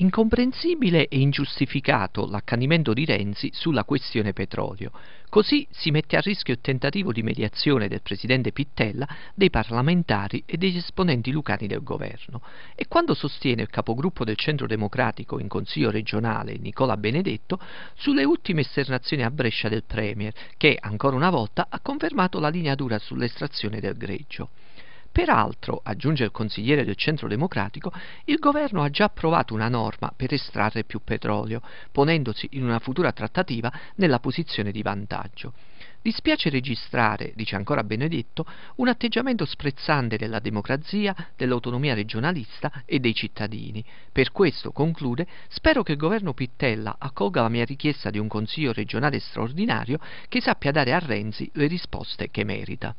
Incomprensibile e ingiustificato l'accanimento di Renzi sulla questione petrolio. Così si mette a rischio il tentativo di mediazione del presidente Pittella, dei parlamentari e degli esponenti lucani del governo. E quando sostiene il capogruppo del Centro Democratico in Consiglio regionale Nicola Benedetto sulle ultime esternazioni a Brescia del Premier, che ancora una volta ha confermato la linea dura sull'estrazione del greggio. Peraltro, aggiunge il consigliere del Centro Democratico, il governo ha già approvato una norma per estrarre più petrolio, ponendosi in una futura trattativa nella posizione di vantaggio. Dispiace registrare, dice ancora Benedetto, un atteggiamento sprezzante della democrazia, dell'autonomia regionalista e dei cittadini. Per questo, conclude, spero che il governo Pittella accolga la mia richiesta di un consiglio regionale straordinario che sappia dare a Renzi le risposte che merita.